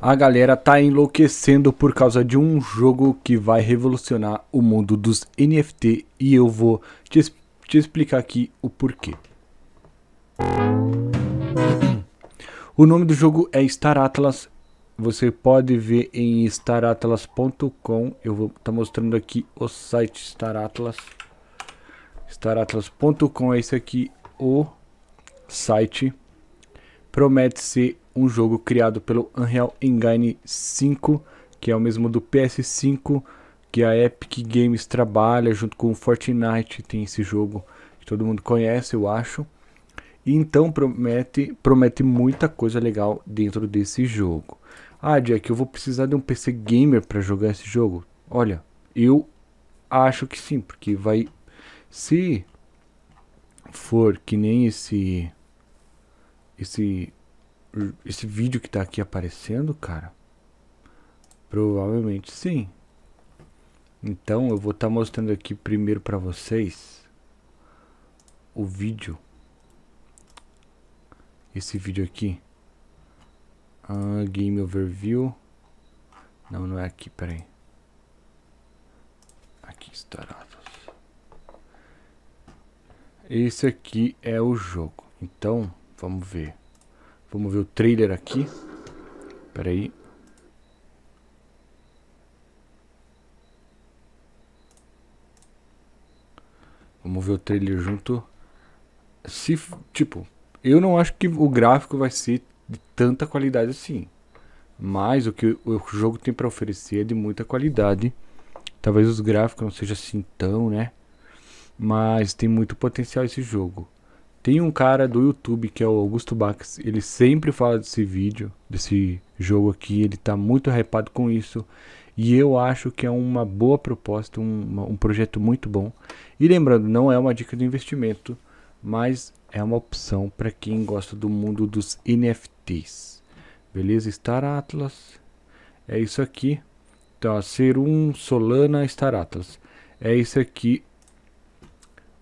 A galera tá enlouquecendo por causa de um jogo que vai revolucionar o mundo dos NFT e eu vou te, te explicar aqui o porquê. O nome do jogo é Star Atlas. Você pode ver em staratlas.com. Eu vou estar tá mostrando aqui o site Star Atlas. Staratlas.com é esse aqui o site. Promete ser um jogo criado pelo Unreal Engine 5, que é o mesmo do PS5, que a Epic Games trabalha junto com o Fortnite, tem esse jogo que todo mundo conhece, eu acho. E então promete, promete muita coisa legal dentro desse jogo. Ah, Jack, eu vou precisar de um PC gamer para jogar esse jogo? Olha, eu acho que sim, porque vai se for que nem esse esse esse vídeo que tá aqui aparecendo, cara? Provavelmente sim. Então eu vou estar tá mostrando aqui primeiro para vocês o vídeo. Esse vídeo aqui. Uh, game Overview. Não, não é aqui, peraí. Aqui, estourados. Esse aqui é o jogo. Então, vamos ver. Vamos ver o trailer aqui. Espera aí. Vamos ver o trailer junto. Se, tipo, eu não acho que o gráfico vai ser de tanta qualidade assim. Mas o que o jogo tem para oferecer é de muita qualidade. Talvez os gráficos não sejam assim tão, né? Mas tem muito potencial esse jogo. Tem um cara do YouTube que é o Augusto Bax, ele sempre fala desse vídeo, desse jogo aqui, ele tá muito hypado com isso. E eu acho que é uma boa proposta, um, um projeto muito bom. E lembrando, não é uma dica de investimento, mas é uma opção para quem gosta do mundo dos NFTs. Beleza? Star Atlas. É isso aqui. Tá, ser um Solana Star Atlas. É isso aqui.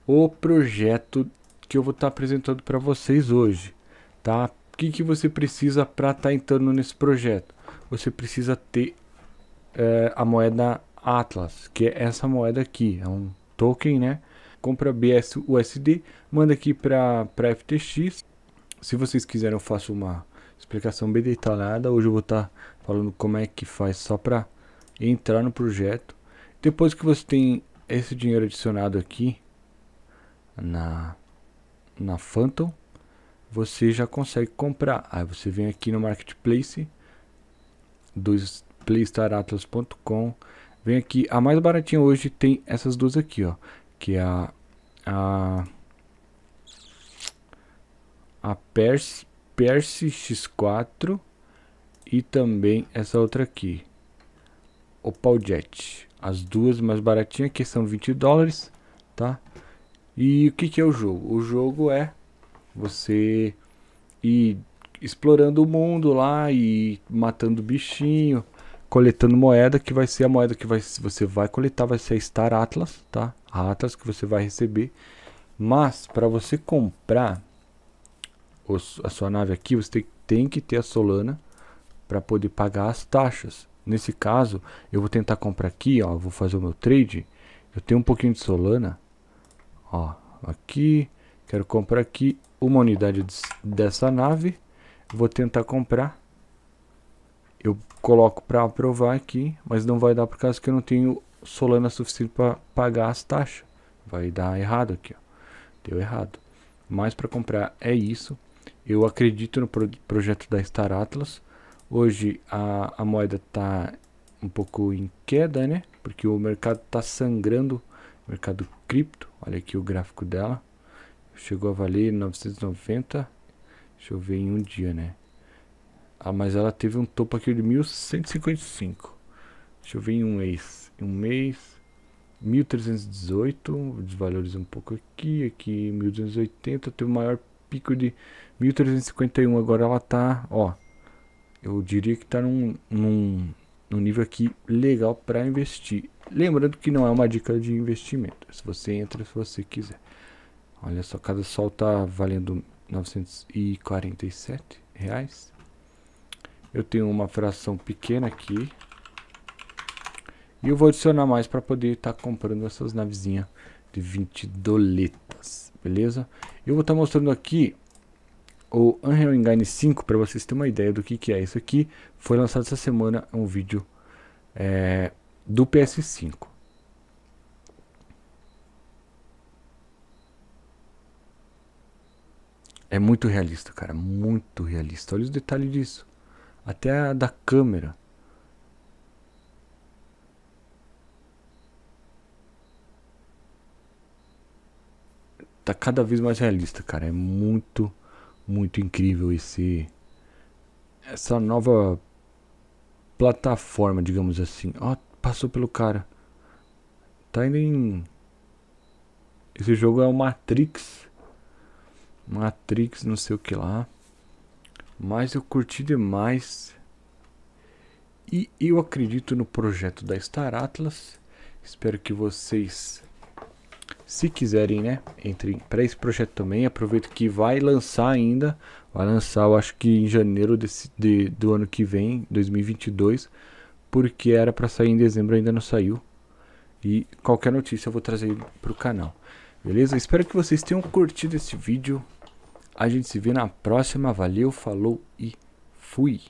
O projeto que eu vou estar tá apresentando para vocês hoje, tá? O que, que você precisa para estar tá entrando nesse projeto? Você precisa ter é, a moeda Atlas, que é essa moeda aqui, é um token, né? Compra BS USD, manda aqui para FTX. Se vocês quiserem, eu faço uma explicação bem detalhada. Hoje eu vou estar tá falando como é que faz só para entrar no projeto. Depois que você tem esse dinheiro adicionado aqui na na Phantom, você já consegue comprar. Aí você vem aqui no marketplace do playstaratlas.com, vem aqui, a mais baratinha hoje tem essas duas aqui, ó, que é a a a Perse, X4 e também essa outra aqui, o Jet. As duas mais baratinhas que são 20 dólares, tá? E o que, que é o jogo? O jogo é você ir explorando o mundo lá e matando bichinho, coletando moeda, que vai ser a moeda que vai, você vai coletar, vai ser a Star Atlas, tá? A Atlas que você vai receber. Mas para você comprar os, a sua nave aqui, você tem, tem que ter a Solana para poder pagar as taxas. Nesse caso, eu vou tentar comprar aqui, ó, vou fazer o meu trade. Eu tenho um pouquinho de Solana, Ó, aqui, quero comprar aqui uma unidade dessa nave. Vou tentar comprar. Eu coloco para aprovar aqui, mas não vai dar por causa que eu não tenho Solana suficiente para pagar as taxas. Vai dar errado aqui, ó. Deu errado. Mas para comprar é isso. Eu acredito no pro projeto da Star Atlas. Hoje a, a moeda está um pouco em queda, né? Porque o mercado está sangrando Mercado cripto, olha aqui o gráfico dela. Chegou a valer 990, deixa eu ver em um dia, né? Ah, mas ela teve um topo aqui de 1155. Deixa eu ver em um mês. Em um mês, 1318, desvaloriza um pouco aqui, aqui 1280, teve o maior pico de 1351. Agora ela tá, ó, eu diria que tá num, num num nível aqui legal para investir. Lembrando que não é uma dica de investimento. Se você entra, se você quiser. Olha só, cada sol tá valendo 947 reais. Eu tenho uma fração pequena aqui. E eu vou adicionar mais para poder estar tá comprando essas navezinhas de 20 doletas, beleza? Eu vou estar tá mostrando aqui o Unreal Engine 5, para vocês terem uma ideia do que, que é isso aqui, foi lançado essa semana um vídeo é, do PS5. É muito realista, cara, muito realista. Olha os detalhes disso. Até a da câmera. Tá cada vez mais realista, cara. É muito realista muito incrível esse essa nova plataforma, digamos assim. Ó, oh, passou pelo cara. Tá indo em Esse jogo é o Matrix. Matrix, não sei o que lá. Mas eu curti demais. E eu acredito no projeto da Star Atlas. Espero que vocês se quiserem, né, entrem para esse projeto também. Aproveito que vai lançar ainda, vai lançar, eu acho que em janeiro desse, de, do ano que vem, 2022, porque era para sair em dezembro, ainda não saiu. E qualquer notícia eu vou trazer para o canal. Beleza? Espero que vocês tenham curtido esse vídeo. A gente se vê na próxima. Valeu, falou e fui!